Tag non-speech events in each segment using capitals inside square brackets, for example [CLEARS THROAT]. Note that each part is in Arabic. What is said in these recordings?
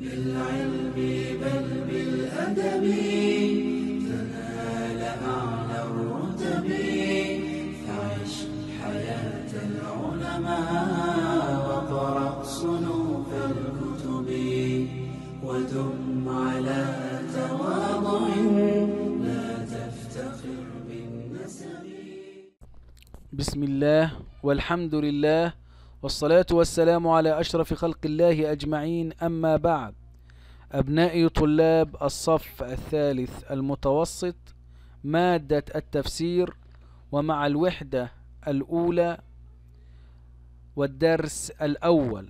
بالعلم بل بالأدب تنال أعلى الرتب فعش حياة العلماء وقرأ صنوف الكتب ودم على تواضع لا تفتخر بالنسب بسم الله والحمد لله والصلاة والسلام على أشرف خلق الله أجمعين أما بعد أبنائي طلاب الصف الثالث المتوسط مادة التفسير ومع الوحدة الأولى والدرس الأول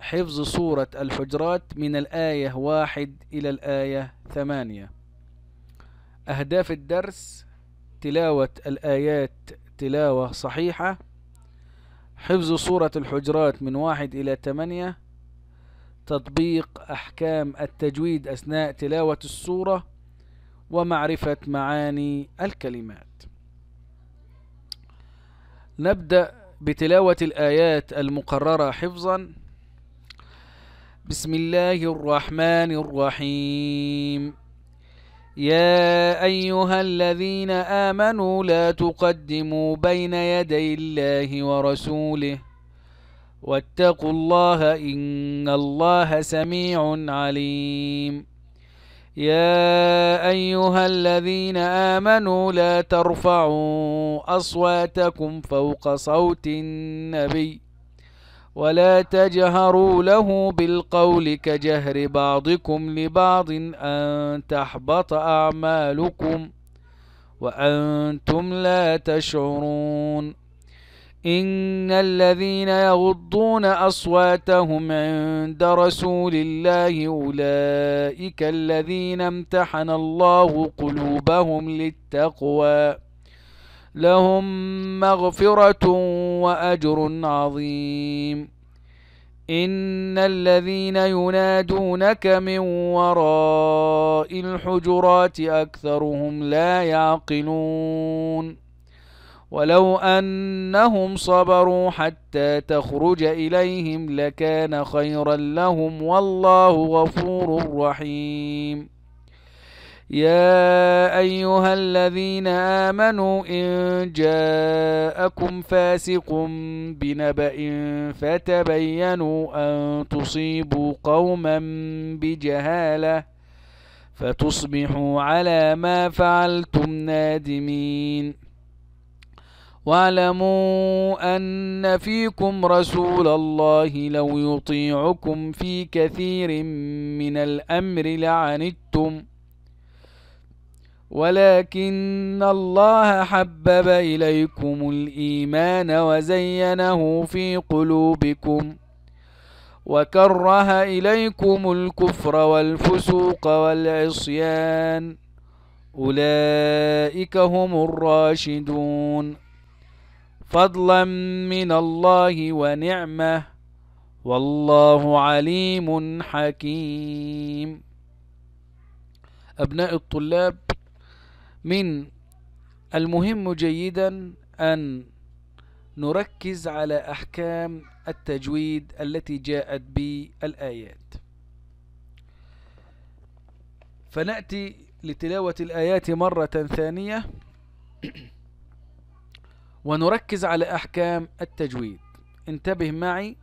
حفظ سورة الحجرات من الآية واحد إلى الآية ثمانية أهداف الدرس تلاوة الآيات تلاوة صحيحة حفظ صورة الحجرات من واحد إلى ثمانية تطبيق أحكام التجويد أثناء تلاوة الصورة ومعرفة معاني الكلمات نبدأ بتلاوة الآيات المقررة حفظا بسم الله الرحمن الرحيم يا أيها الذين آمنوا لا تقدموا بين يدي الله ورسوله واتقوا الله إن الله سميع عليم يا أيها الذين آمنوا لا ترفعوا أصواتكم فوق صوت النبي ولا تجهروا له بالقول كجهر بعضكم لبعض أن تحبط أعمالكم وأنتم لا تشعرون إن الذين يغضون أصواتهم عند رسول الله أولئك الذين امتحن الله قلوبهم للتقوى لهم مغفرة وأجر عظيم إن الذين ينادونك من وراء الحجرات أكثرهم لا يعقلون ولو أنهم صبروا حتى تخرج إليهم لكان خيرا لهم والله غفور رحيم يا أيها الذين آمنوا إن جاءكم فاسق بنبأ فتبينوا أن تصيبوا قوما بجهالة فتصبحوا على ما فعلتم نادمين واعلموا أن فيكم رسول الله لو يطيعكم في كثير من الأمر لعنتم ۖ ولكن الله حبب إليكم الإيمان وزينه في قلوبكم وكره إليكم الكفر والفسوق والعصيان أولئك هم الراشدون فضلا من الله ونعمه والله عليم حكيم أبناء الطلاب من المهم جيدا أن نركز على أحكام التجويد التي جاءت بالآيات فنأتي لتلاوة الآيات مرة ثانية [CLEARS THROAT] ونركز على أحكام التجويد انتبه معي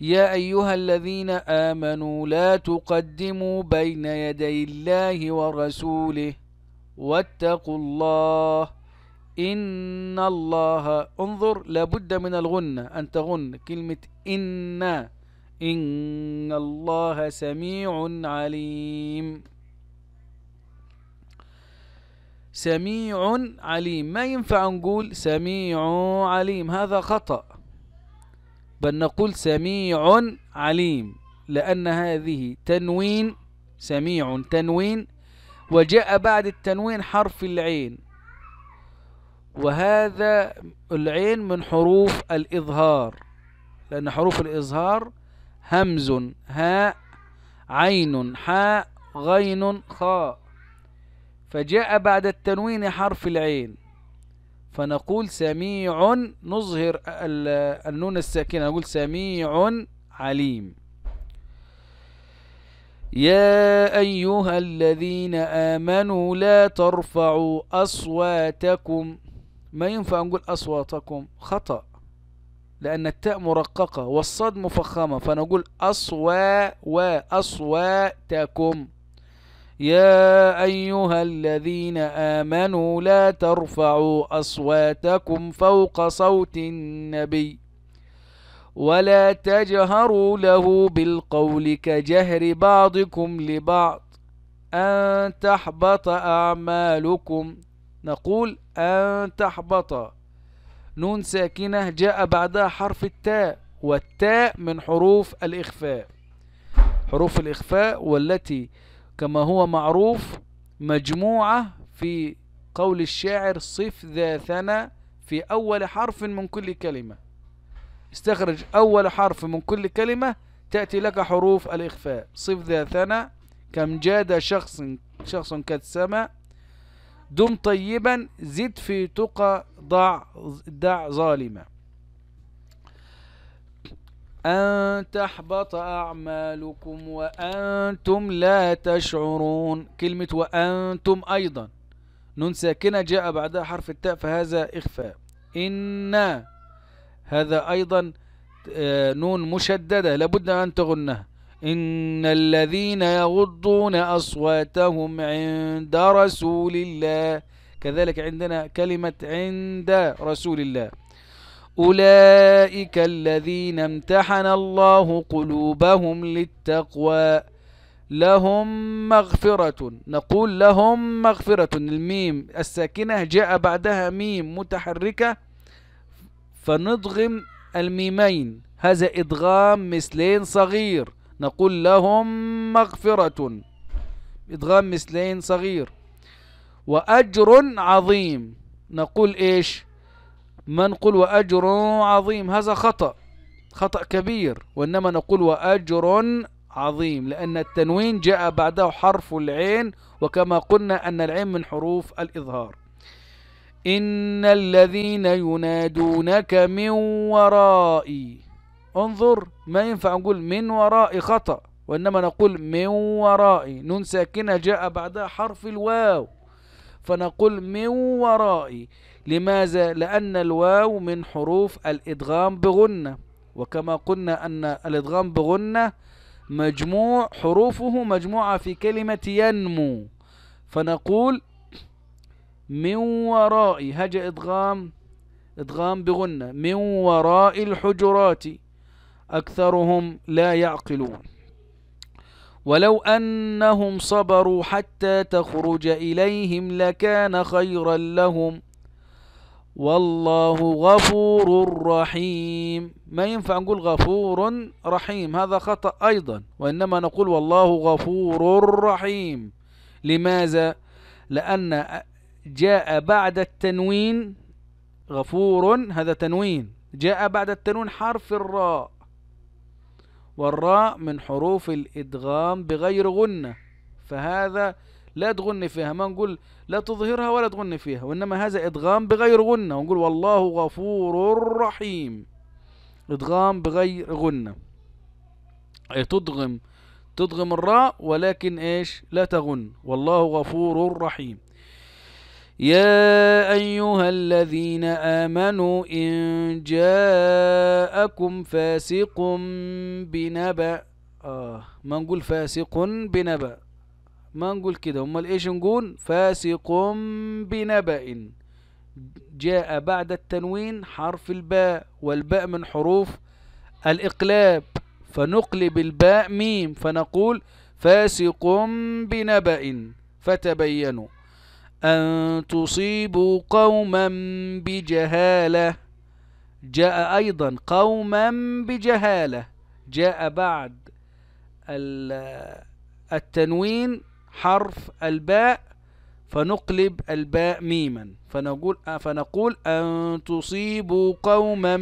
يا أيها الذين آمنوا لا تقدموا بين يدي الله ورسوله واتقوا الله إن الله انظر لابد من الغنة أن تغن كلمة إن إن الله سميع عليم سميع عليم ما ينفع نقول سميع عليم هذا خطأ بل نقول سميع عليم لأن هذه تنوين سميع تنوين وجاء بعد التنوين حرف العين وهذا العين من حروف الإظهار لأن حروف الإظهار همز هاء عين حاء غين خاء فجاء بعد التنوين حرف العين فنقول سميع نظهر النون الساكنة نقول سميع عليم يا أيها الذين آمنوا لا ترفعوا أصواتكم ما ينفع نقول أصواتكم خطأ لأن التاء مرققة والصاد مفخمة فنقول أصوا وأصواتكم يا أيها الذين آمنوا لا ترفعوا أصواتكم فوق صوت النبي ولا تجهروا له بالقول كجهر بعضكم لبعض أن تحبط أعمالكم نقول أن تحبط نون ساكنة جاء بعدها حرف التاء والتاء من حروف الإخفاء حروف الإخفاء والتي كما هو معروف مجموعة في قول الشاعر صف ذا ثنى في أول حرف من كل كلمة استخرج أول حرف من كل كلمة تأتي لك حروف الإخفاء صف ذا ثنا كم جاد شخص شخص كالسماء دم طيبا زد في تقى ضع دع ظالما أن تحبط أعمالكم وأنتم لا تشعرون كلمة وأنتم أيضا ننسى كنا جاء بعدها حرف التاء فهذا إخفاء إِنَّا هذا أيضا آه، نون مشددة لابد أن تغنها إن الذين يغضون أصواتهم عند رسول الله كذلك عندنا كلمة عند رسول الله أولئك الذين امتحن الله قلوبهم للتقوى لهم مغفرة نقول لهم مغفرة الميم الساكنة جاء بعدها ميم متحركة فنضغم الميمين هذا إدغام مثلين صغير نقول لهم مغفرة إدغام مثلين صغير وأجر عظيم نقول إيش ما نقول وأجر عظيم هذا خطأ خطأ كبير وإنما نقول وأجر عظيم لأن التنوين جاء بعده حرف العين وكما قلنا أن العين من حروف الإظهار إن الذين ينادونك من ورائي انظر ما ينفع نقول من وراء خطأ وإنما نقول من ورائي نون ساكنة جاء بعدها حرف الواو فنقول من ورائي لماذا؟ لأن الواو من حروف الإدغام بغنة وكما قلنا أن الإدغام بغنة مجموع حروفه مجموعة في كلمة ينمو فنقول من وراء هجأ إدغام إدغام بغنة من وراء الحجرات أكثرهم لا يعقلون ولو أنهم صبروا حتى تخرج إليهم لكان خيرا لهم والله غفور رحيم ما ينفع نقول غفور رحيم هذا خطأ أيضا وإنما نقول والله غفور رحيم لماذا؟ لأن جاء بعد التنوين غفور هذا تنوين جاء بعد التنوين حرف الراء والراء من حروف الإدغام بغير غنة فهذا لا تغن فيها ما نقول لا تظهرها ولا تغن فيها وإنما هذا إدغام بغير غنة ونقول والله غفور رحيم إدغام بغير غنة أي تدغم تدغم الراء ولكن إيش لا تغن والله غفور رحيم يا أيها الذين آمنوا إن جاءكم فاسق بنبأ آه ما نقول فاسق بنبأ ما نقول كده أمال إيش نقول فاسق بنبأ جاء بعد التنوين حرف الباء والباء من حروف الإقلاب فنقلب الباء ميم فنقول فاسق بنبأ فتبينوا أن تصيبوا قوما بجهالة جاء أيضا قوما بجهالة جاء بعد التنوين حرف الباء فنقلب الباء ميما فنقول, فنقول أن تصيبوا قوما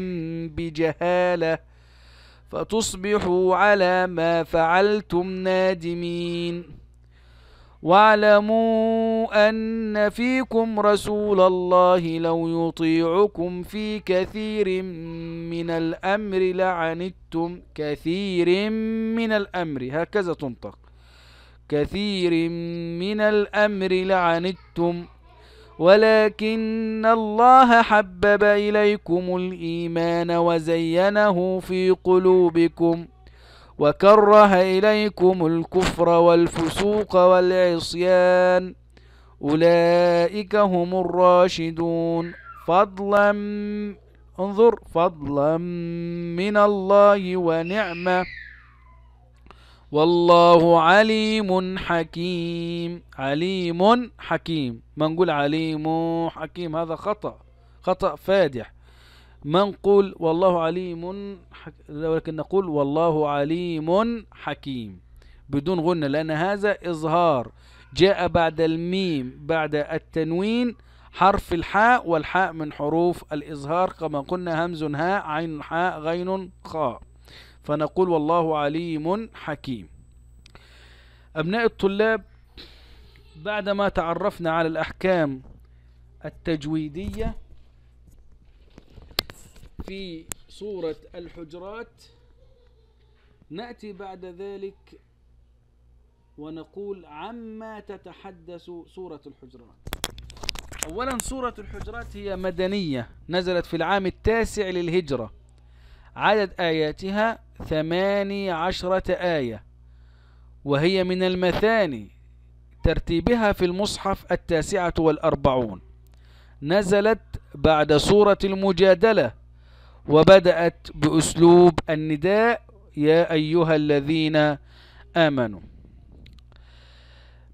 بجهالة فتصبحوا على ما فعلتم نادمين واعلموا أن فيكم رسول الله لو يطيعكم في كثير من الأمر لعنتم كثير من الأمر هكذا تنطق كثير من الأمر لعنتم ولكن الله حبب إليكم الإيمان وزينه في قلوبكم ۖ وكره إليكم الكفر والفسوق والعصيان أولئك هم الراشدون فضلا انظر فضلا من الله ونعمة والله عليم حكيم عليم حكيم ما نقول عليم حكيم هذا خطأ خطأ فادح ما نقول والله عليم ولكن نقول والله عليم حكيم بدون غنة لأن هذا إظهار جاء بعد الميم بعد التنوين حرف الحاء والحاء من حروف الإظهار كما قلنا همز هاء عين حاء غين خاء فنقول والله عليم حكيم أبناء الطلاب بعدما تعرفنا على الأحكام التجويدية في صورة الحجرات نأتي بعد ذلك ونقول عما تتحدث سورة الحجرات أولا سورة الحجرات هي مدنية نزلت في العام التاسع للهجرة عدد آياتها ثماني عشرة آية وهي من المثاني ترتيبها في المصحف التاسعة والأربعون نزلت بعد سورة المجادلة وبدأت بأسلوب النداء يا أيها الذين آمنوا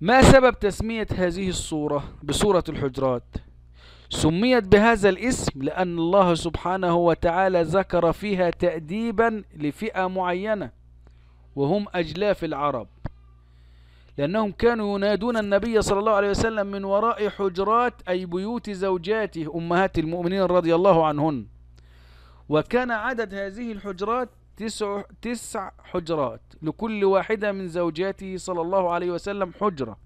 ما سبب تسمية هذه الصورة بصورة الحجرات سميت بهذا الاسم لأن الله سبحانه وتعالى ذكر فيها تأديبا لفئة معينة وهم أجلاف العرب لأنهم كانوا ينادون النبي صلى الله عليه وسلم من وراء حجرات أي بيوت زوجاته أمهات المؤمنين رضي الله عنهن وكان عدد هذه الحجرات تسع, تسع حجرات لكل واحدة من زوجاته صلى الله عليه وسلم حجرة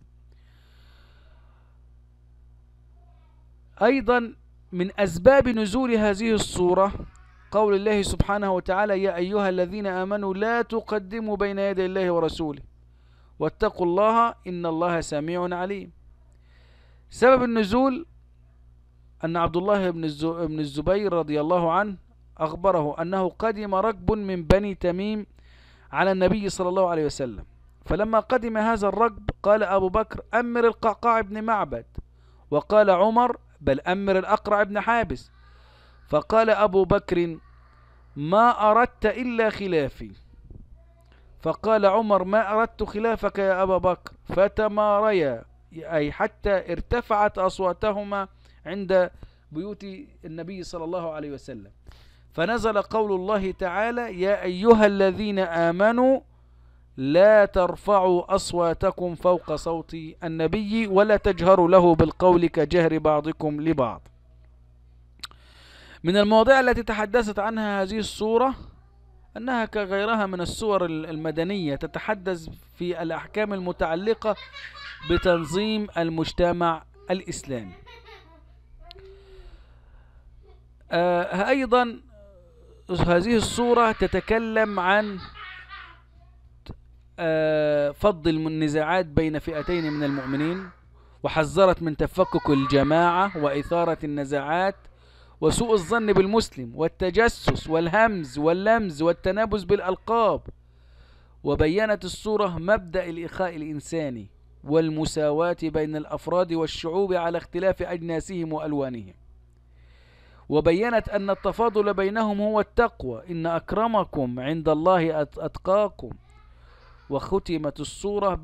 أيضا من أسباب نزول هذه الصورة قول الله سبحانه وتعالى يا أيها الذين آمنوا لا تقدموا بين يدي الله ورسوله واتقوا الله إن الله سميع عليم سبب النزول أن عبد الله بن الزبير رضي الله عنه أخبره أنه قدم ركب من بني تميم على النبي صلى الله عليه وسلم فلما قدم هذا الركب قال أبو بكر أمر القعقاع بن معبد وقال عمر بل أمر الأقرع بن حابس فقال أبو بكر ما أردت إلا خلافي فقال عمر ما أردت خلافك يا أبا بكر فتماريا أي حتى ارتفعت أصواتهما عند بيوت النبي صلى الله عليه وسلم فنزل قول الله تعالى يا أيها الذين آمنوا لا ترفعوا أصواتكم فوق صوت النبي ولا تجهروا له بالقول كجهر بعضكم لبعض من المواضيع التي تحدثت عنها هذه الصورة أنها كغيرها من السور المدنية تتحدث في الأحكام المتعلقة بتنظيم المجتمع الإسلامي آه، أيضا هذه الصورة تتكلم عن آه، فض النزاعات بين فئتين من المؤمنين وحذرت من تفكك الجماعة وإثارة النزاعات وسوء الظن بالمسلم والتجسس والهمز واللمز والتنابز بالألقاب وبينت الصورة مبدأ الإخاء الإنساني والمساواة بين الأفراد والشعوب على اختلاف أجناسهم وألوانهم وبينت أن التفاضل بينهم هو التقوى إن أكرمكم عند الله أتقاكم وختمت الصورة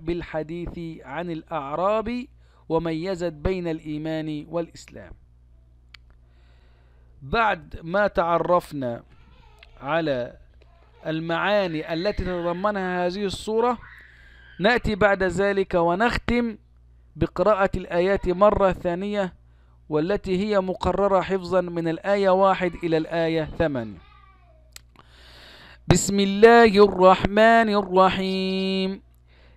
بالحديث عن الأعراب وميزت بين الإيمان والإسلام بعد ما تعرفنا على المعاني التي تتضمنها هذه الصورة نأتي بعد ذلك ونختم بقراءة الآيات مرة ثانية والتي هي مقررة حفظا من الآية واحد إلى الآية ثمانية بسم الله الرحمن الرحيم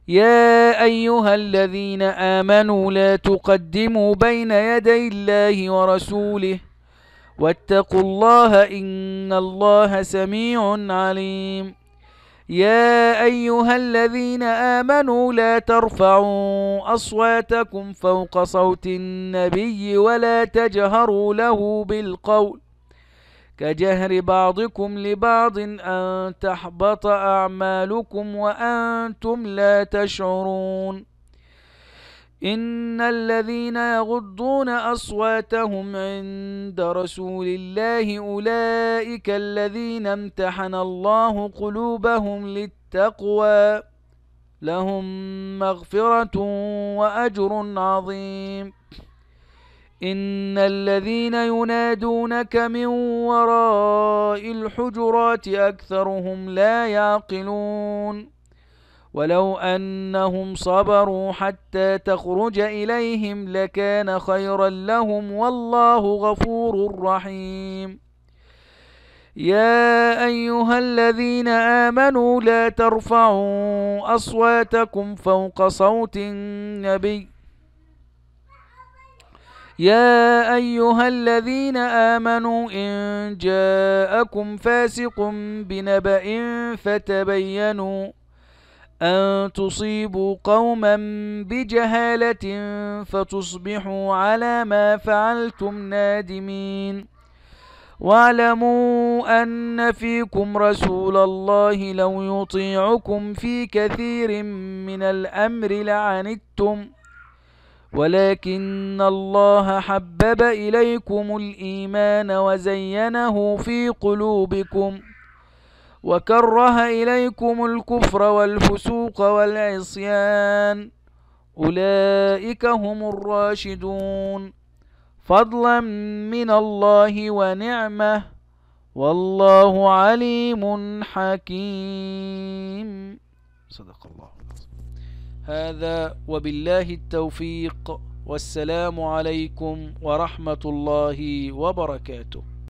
يا أيها الذين آمنوا لا تقدموا بين يدي الله ورسوله واتقوا الله إن الله سميع عليم يا أيها الذين آمنوا لا ترفعوا أصواتكم فوق صوت النبي ولا تجهروا له بالقول كجهر بعضكم لبعض أن تحبط أعمالكم وأنتم لا تشعرون إن الذين يغضون أصواتهم عند رسول الله أولئك الذين امتحن الله قلوبهم للتقوى لهم مغفرة وأجر عظيم إن الذين ينادونك من وراء الحجرات أكثرهم لا يعقلون ولو أنهم صبروا حتى تخرج إليهم لكان خيرا لهم والله غفور رحيم يا أيها الذين آمنوا لا ترفعوا أصواتكم فوق صوت النبي يا أيها الذين آمنوا إن جاءكم فاسق بنبأ فتبينوا أن تصيبوا قوما بجهالة فتصبحوا على ما فعلتم نادمين واعلموا أن فيكم رسول الله لو يطيعكم في كثير من الأمر لعنتم ولكن الله حبب إليكم الإيمان وزينه في قلوبكم ۖ وكره إليكم الكفر والفسوق والعصيان أولئك هم الراشدون فضلا من الله ونعمه والله عليم حكيم صدق الله هذا وبالله التوفيق والسلام عليكم ورحمة الله وبركاته